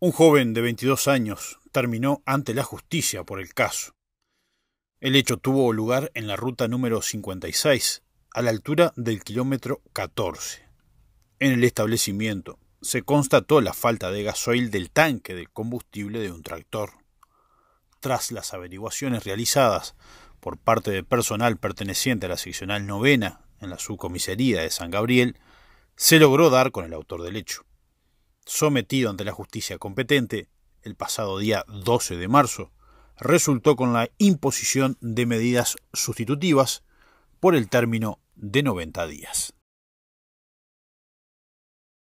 Un joven de 22 años terminó ante la justicia por el caso. El hecho tuvo lugar en la ruta número 56, a la altura del kilómetro 14. En el establecimiento se constató la falta de gasoil del tanque de combustible de un tractor. Tras las averiguaciones realizadas por parte de personal perteneciente a la seccional novena en la subcomisaría de San Gabriel, se logró dar con el autor del hecho sometido ante la justicia competente el pasado día 12 de marzo, resultó con la imposición de medidas sustitutivas por el término de 90 días.